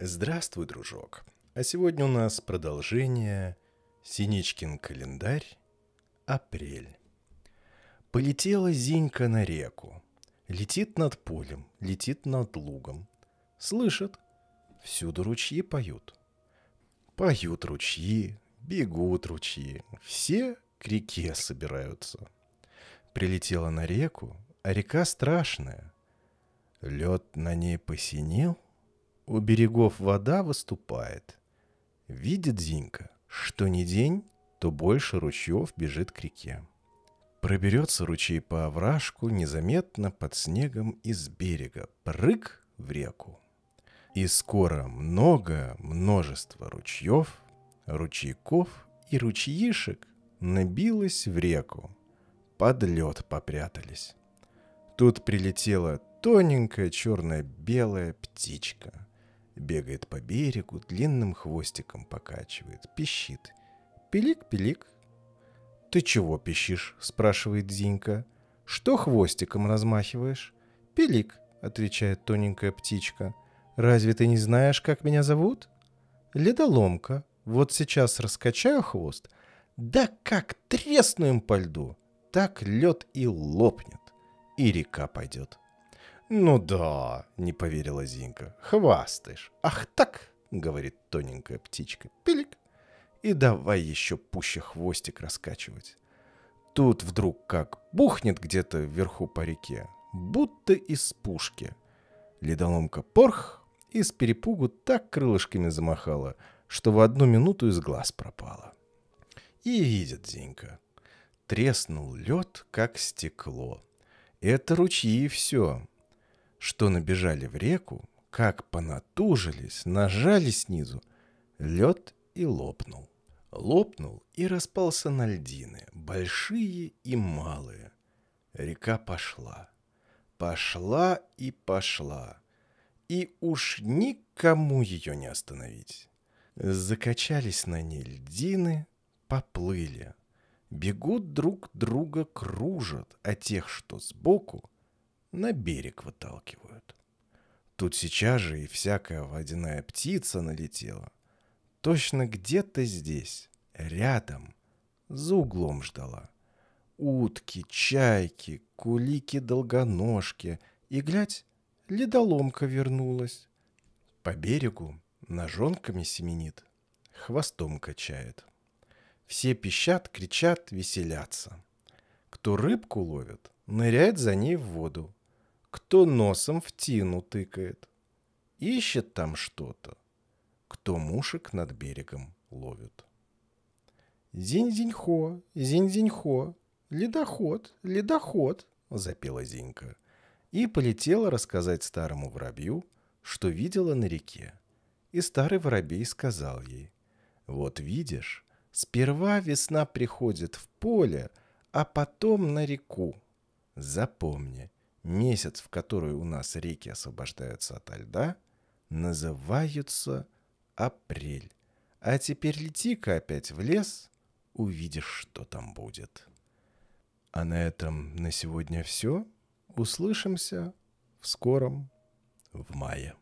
Здравствуй, дружок. А сегодня у нас продолжение Синичкин календарь. Апрель. Полетела Зинька на реку. Летит над полем, летит над лугом. Слышит, всюду ручьи поют. Поют ручьи, бегут ручьи. Все к реке собираются. Прилетела на реку, а река страшная. Лед на ней посинел — у берегов вода выступает. Видит Зинька, что не день, то больше ручьев бежит к реке. Проберется ручей по овражку незаметно под снегом из берега. Прыг в реку. И скоро много множество ручьев, ручейков и ручьишек набилось в реку. Под лед попрятались. Тут прилетела тоненькая черно-белая птичка. Бегает по берегу, длинным хвостиком покачивает, пищит. Пилик-пилик. «Ты чего пищишь?» – спрашивает Динька. «Что хвостиком размахиваешь?» «Пилик», – отвечает тоненькая птичка. «Разве ты не знаешь, как меня зовут?» «Ледоломка. Вот сейчас раскачаю хвост. Да как тресну им по льду! Так лед и лопнет, и река пойдет». «Ну да», — не поверила Зинка. «Хвастаешь». «Ах так», — говорит тоненькая птичка. «Пилик». И давай еще пуще хвостик раскачивать. Тут вдруг как бухнет где-то вверху по реке, будто из пушки. Ледоломка порх и с перепугу так крылышками замахала, что в одну минуту из глаз пропала. И видит Зинка. Треснул лед, как стекло. Это ручьи и все что набежали в реку, как понатужились, нажали снизу, лед и лопнул. Лопнул и распался на льдины, большие и малые. Река пошла, пошла и пошла, и уж никому ее не остановить. Закачались на ней льдины, поплыли. Бегут друг друга, кружат, а тех, что сбоку, на берег выталкивают. Тут сейчас же и всякая водяная птица налетела. Точно где-то здесь, рядом, за углом ждала. Утки, чайки, кулики-долгоножки. И, глядь, ледоломка вернулась. По берегу ножонками семенит, хвостом качает. Все пищат, кричат, веселятся. Кто рыбку ловит, ныряет за ней в воду кто носом в тину тыкает. Ищет там что-то, кто мушек над берегом ловит. «Зинь-зинь-хо, зинь-зинь-хо, ледоход, ледоход!» — запела Зинька. И полетела рассказать старому воробью, что видела на реке. И старый воробей сказал ей, «Вот видишь, сперва весна приходит в поле, а потом на реку. Запомни, Месяц, в который у нас реки освобождаются от льда, называются апрель. А теперь лети-ка опять в лес, увидишь, что там будет. А на этом на сегодня все. Услышимся в скором в мае.